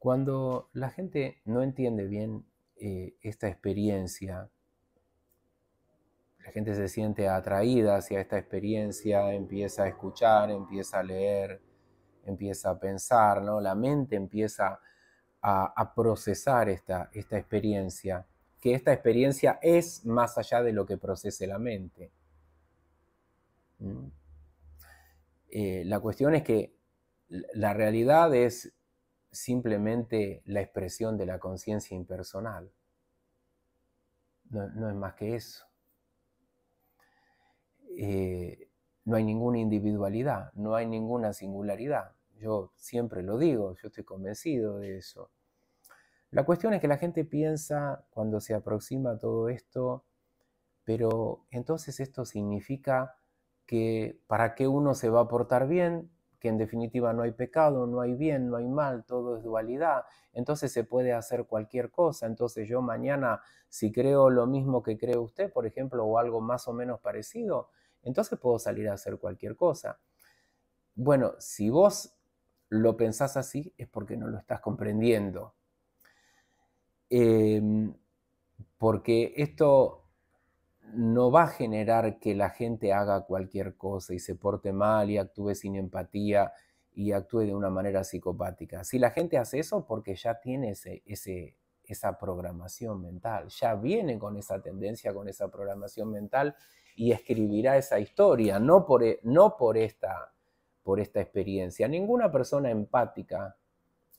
Cuando la gente no entiende bien eh, esta experiencia, la gente se siente atraída hacia esta experiencia, empieza a escuchar, empieza a leer, empieza a pensar, ¿no? La mente empieza a, procesar esta, esta experiencia, que esta experiencia es más allá de lo que procese la mente. ¿Mm? Eh, la cuestión es que la realidad es simplemente la expresión de la conciencia impersonal. No, es más que eso. Eh, no hay ninguna individualidad, no hay ninguna singularidad. Yo siempre lo digo, yo estoy convencido de eso. La cuestión es que la gente piensa cuando se aproxima a todo esto, pero entonces esto significa que para qué uno se va a portar bien que en definitiva no hay pecado, no hay bien, no hay mal, todo es dualidad, entonces se puede hacer cualquier cosa. Entonces yo mañana, si creo lo mismo que cree usted, por ejemplo, o algo más o menos parecido, entonces puedo salir a hacer cualquier cosa. Bueno, si vos lo pensás así es porque no lo estás comprendiendo. Em, porque esto no va a generar que la gente haga cualquier cosa y se porte mal y actúe sin empatía y actúe de una manera psicopática. Si la gente hace eso porque ya tiene esa programación mental, ya viene con esa tendencia, con esa programación mental y escribirá esa historia, no e, no por, esta, por esta experiencia. Ninguna persona empática,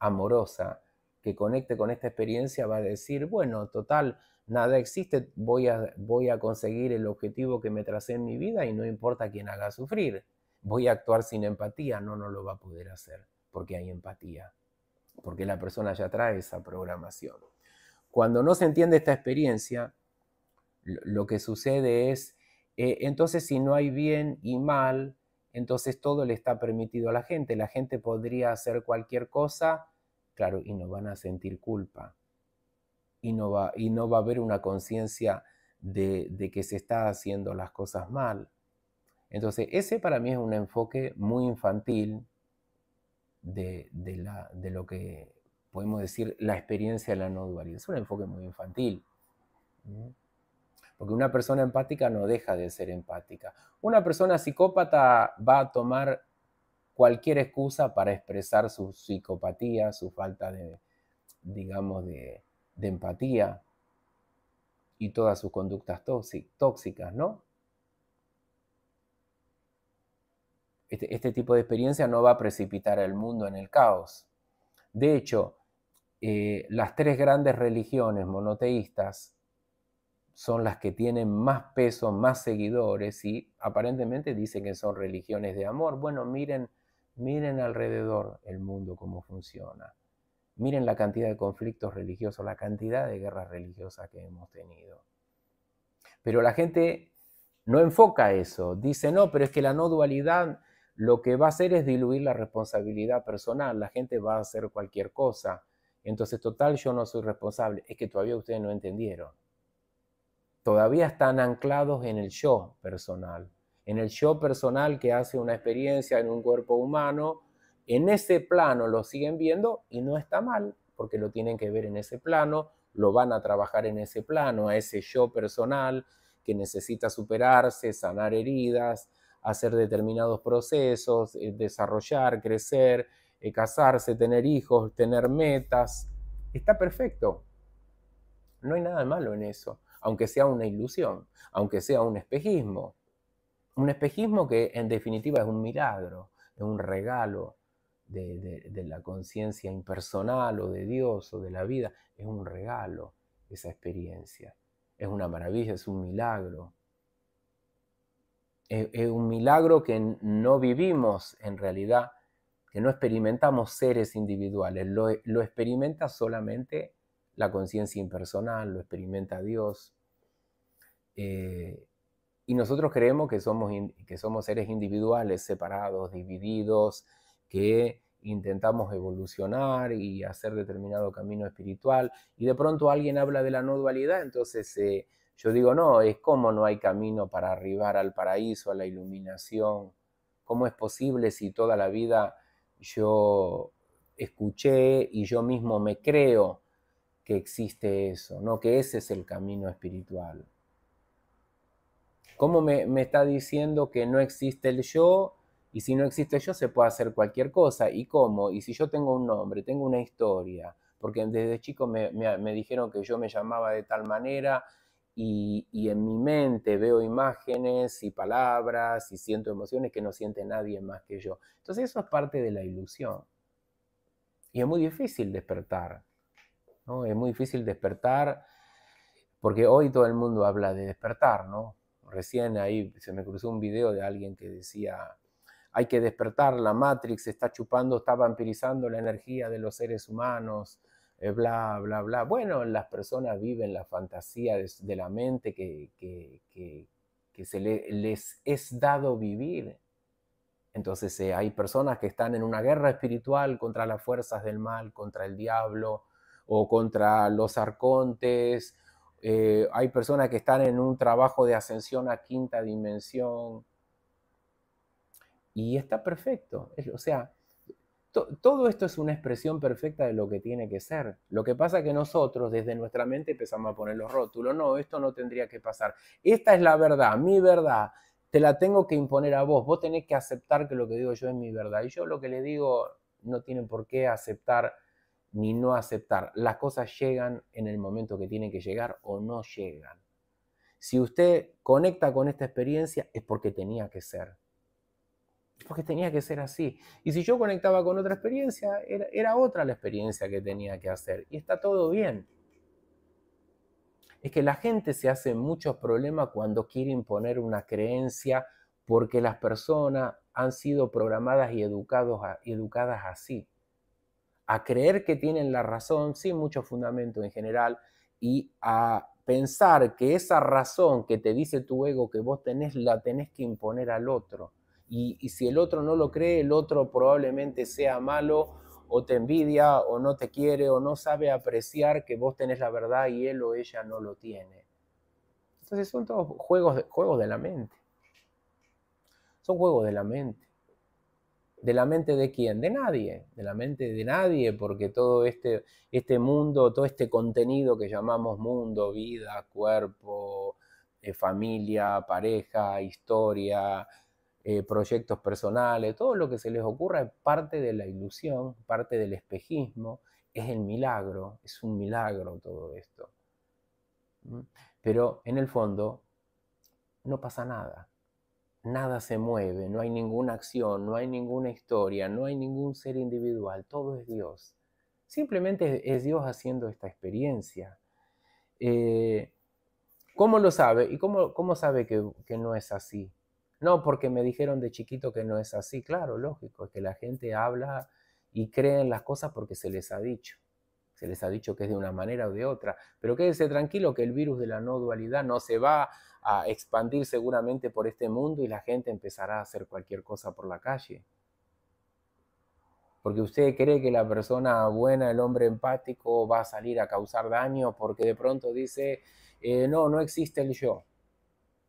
amorosa, que conecte con esta experiencia va a decir, bueno, total, nada existe, voy a, voy a conseguir el objetivo que me tracé en mi vida y no importa quién haga sufrir. Voy a actuar sin empatía, no, no lo va a poder hacer, porque hay empatía, porque la persona ya trae esa programación. Cuando no se entiende esta experiencia, lo que sucede es, eh, entonces si no hay bien y mal, entonces todo le está permitido a la gente. La gente podría hacer cualquier cosa, claro, y no van a sentir culpa y no va, a haber una conciencia de, que se está haciendo las cosas mal. Entonces, ese para mí es un enfoque muy infantil de, de, lo que podemos decir la experiencia de la no dualidad. Es un enfoque muy infantil. Porque una persona empática no deja de ser empática. Una persona psicópata va a tomar cualquier excusa para expresar su psicopatía, su falta de, digamos, de, de empatía y todas sus conductas tóxicas, ¿no? Este, este, tipo de experiencia no va a precipitar al mundo en el caos. De hecho, eh, las tres grandes religiones monoteístas son las que tienen más peso, más seguidores y aparentemente dicen que son religiones de amor. Bueno, miren, miren alrededor el mundo cómo funciona. Miren la cantidad de conflictos religiosos, la cantidad de guerras religiosas que hemos tenido. Pero la gente no enfoca eso, dice, no, pero es que la no dualidad lo que va a hacer es diluir la responsabilidad personal, la gente va a hacer cualquier cosa, entonces total yo no soy responsable, es que todavía ustedes no entendieron. Todavía están anclados en el yo personal, en el yo personal que hace una experiencia en un cuerpo humano en ese plano lo siguen viendo y no está mal, porque lo tienen que ver en ese plano, lo van a trabajar en ese plano, a ese yo personal que necesita superarse, sanar heridas, hacer determinados procesos, eh, desarrollar, crecer, eh, casarse, tener hijos, tener metas. Está perfecto. No hay nada malo en eso, aunque sea una ilusión, aunque sea un espejismo. Un espejismo que en definitiva es un milagro, es un regalo, de, la conciencia impersonal o de Dios o de la vida, es un regalo esa experiencia. Es una maravilla, es un milagro. Es, un milagro que no vivimos en realidad, que no experimentamos seres individuales, lo, e, experimenta solamente la conciencia impersonal, lo experimenta Dios. Eh, y nosotros creemos que somos, que somos seres individuales, separados, divididos, que intentamos evolucionar y hacer determinado camino espiritual, y de pronto alguien habla de la no dualidad, entonces eh, yo digo, no, es como no hay camino para arribar al paraíso, a la iluminación, cómo es posible si toda la vida yo escuché y yo mismo me creo que existe eso, ¿no? que ese es el camino espiritual. ¿Cómo me, me está diciendo que no existe el yo y si no existe yo, se puede hacer cualquier cosa. ¿Y cómo? Y si yo tengo un nombre, tengo una historia, porque desde chico me, me dijeron que yo me llamaba de tal manera y, en mi mente veo imágenes y palabras y siento emociones que no siente nadie más que yo. Entonces eso es parte de la ilusión. Y es muy difícil despertar. ¿no? Es muy difícil despertar porque hoy todo el mundo habla de despertar, ¿no? Recién ahí se me cruzó un video de alguien que decía, hay que despertar, la Matrix está chupando, está vampirizando la energía de los seres humanos, eh, bla, bla, bla. Bueno, las personas viven la fantasía de, la mente que, se les es dado vivir. Entonces eh, hay personas que están en una guerra espiritual contra las fuerzas del mal, contra el diablo o contra los arcontes. Eh, hay personas que están en un trabajo de ascensión a quinta dimensión. Y está perfecto. O sea, todo esto es una expresión perfecta de lo que tiene que ser. Lo que pasa es que nosotros desde nuestra mente empezamos a poner los rótulos. No, esto no tendría que pasar. Esta es la verdad, mi verdad. Te la tengo que imponer a vos. Vos tenés que aceptar que lo que digo yo es mi verdad. Y yo lo que le digo no tiene por qué aceptar ni no aceptar. Las cosas llegan en el momento que tienen que llegar o no llegan. Si usted conecta con esta experiencia es porque tenía que ser porque tenía que ser así. Y si yo conectaba con otra experiencia, era, otra la experiencia que tenía que hacer. Y está todo bien. Es que la gente se hace muchos problemas cuando quiere imponer una creencia porque las personas han sido programadas y educados educadas así. A creer que tienen la razón sin mucho fundamento en general y a pensar que esa razón que te dice tu ego que vos tenés la tenés que imponer al otro y, si el otro no lo cree, el otro probablemente sea malo o te envidia o no te quiere o no sabe apreciar que vos tenés la verdad y él o ella no lo tiene. Entonces son todos juegos de, juegos de la mente. Son juegos de la mente. ¿De la mente de quién? De nadie. De la mente de nadie, porque todo este, este mundo, todo este contenido que llamamos mundo, vida, cuerpo, eh, familia, pareja, historia, eh, proyectos personales, todo lo que se les ocurra es parte de la ilusión, parte del espejismo, es el milagro, es un milagro todo esto. Pero en el fondo no pasa nada, nada se mueve, no hay ninguna acción, no hay ninguna historia, no hay ningún ser individual, todo es Dios. Simplemente es Dios haciendo esta experiencia. Eh, ¿Cómo lo sabe? ¿Y cómo, sabe que, que no es así? No, porque me dijeron de chiquito que no es así. Claro, lógico, es que la gente habla y cree en las cosas porque se les ha dicho. Se les ha dicho que es de una manera o de otra. Pero quédense tranquilo que el virus de la no dualidad no se va a expandir seguramente por este mundo y la gente empezará a hacer cualquier cosa por la calle. Porque usted cree que la persona buena, el hombre empático, va a salir a causar daño porque de pronto dice, eh, no, no existe el yo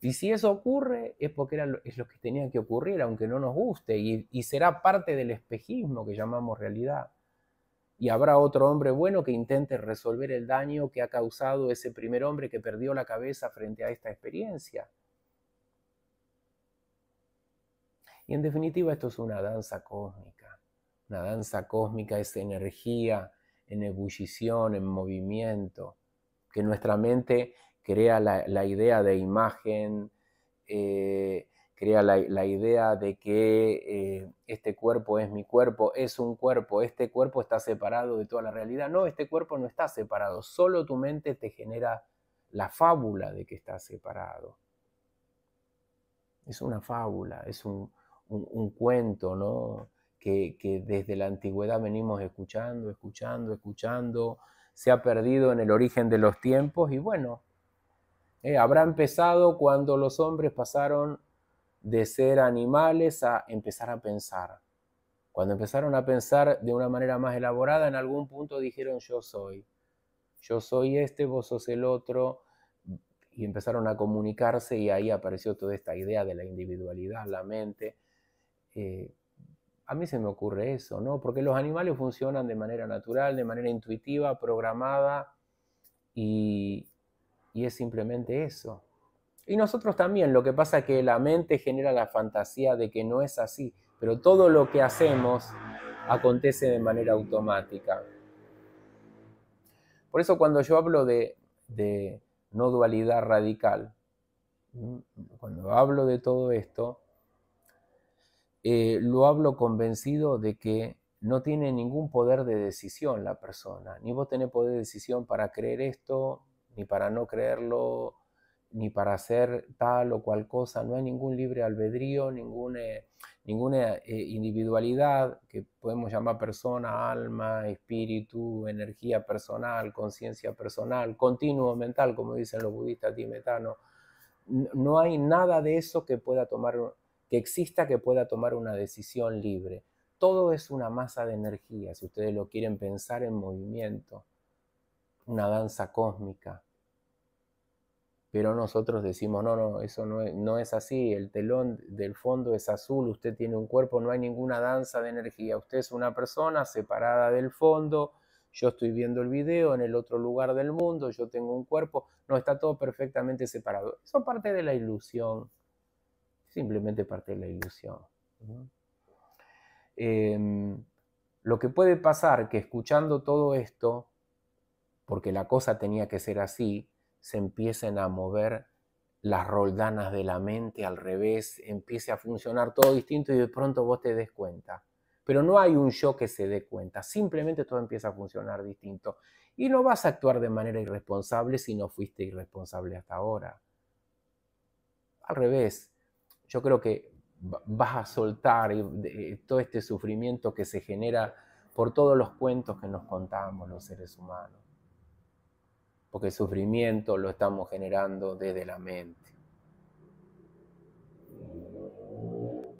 y si eso ocurre, es porque es lo que tenía que ocurrir, aunque no nos guste, y, y será parte del espejismo que llamamos realidad. Y habrá otro hombre bueno que intente resolver el daño que ha causado ese primer hombre que perdió la cabeza frente a esta experiencia. Y en definitiva, esto es una danza cósmica. Una danza cósmica es energía en ebullición, en movimiento, que nuestra mente crea la, idea de imagen, eh, crea la, idea de que eh, este cuerpo es mi cuerpo, es un cuerpo, este cuerpo está separado de toda la realidad. No, este cuerpo no está separado, solo tu mente te genera la fábula de que está separado. Es una fábula, es un, cuento, que, desde la antigüedad venimos escuchando, escuchando, escuchando, se ha perdido en el origen de los tiempos y bueno, eh, habrá empezado cuando los hombres pasaron de ser animales a empezar a pensar. Cuando empezaron a pensar de una manera más elaborada, en algún punto dijeron yo soy. Yo soy este, vos sos el otro. Y empezaron a comunicarse y ahí apareció toda esta idea de la individualidad, la mente. Eh, a mí se me ocurre eso, ¿no? Porque los animales funcionan de manera natural, de manera intuitiva, programada y, y es simplemente eso. Y nosotros también, lo que pasa es que la mente genera la fantasía de que no es así, pero todo lo que hacemos acontece de manera automática. Por eso cuando yo hablo de, no dualidad radical, mm, cuando hablo de todo esto, eh, lo hablo convencido de que no tiene ningún poder de decisión la persona, ni vos tenés poder de decisión para creer esto, ni para no creerlo, ni para hacer tal o cual cosa. No hay ningún libre albedrío, eh, ninguna, ninguna eh, individualidad que podemos llamar persona, alma, espíritu, energía personal, conciencia personal, continuo mental, como dicen los budistas tibetanos. No hay nada de eso que pueda tomar, que exista que pueda tomar una decisión libre. Todo es una masa de energía, si ustedes lo quieren pensar en movimiento, una danza cósmica pero nosotros decimos, no, no, eso no es, así, el telón del fondo es azul, usted tiene un cuerpo, no hay ninguna danza de energía, usted es una persona separada del fondo, yo estoy viendo el video en el otro lugar del mundo, yo tengo un cuerpo, no, está todo perfectamente separado. Eso parte de la ilusión, simplemente parte de la ilusión. Em, lo que puede pasar que escuchando todo esto, porque la cosa tenía que ser así, se empiecen a mover las roldanas de la mente al revés, empiece a funcionar todo distinto y de pronto vos te des cuenta. Pero no hay un yo que se dé cuenta, simplemente todo empieza a funcionar distinto. Y no vas a actuar de manera irresponsable si no fuiste irresponsable hasta ahora. Al revés, yo creo que vas a soltar eh, eh, todo este sufrimiento que se genera por todos los cuentos que nos contamos los seres humanos porque el sufrimiento lo estamos generando desde la mente.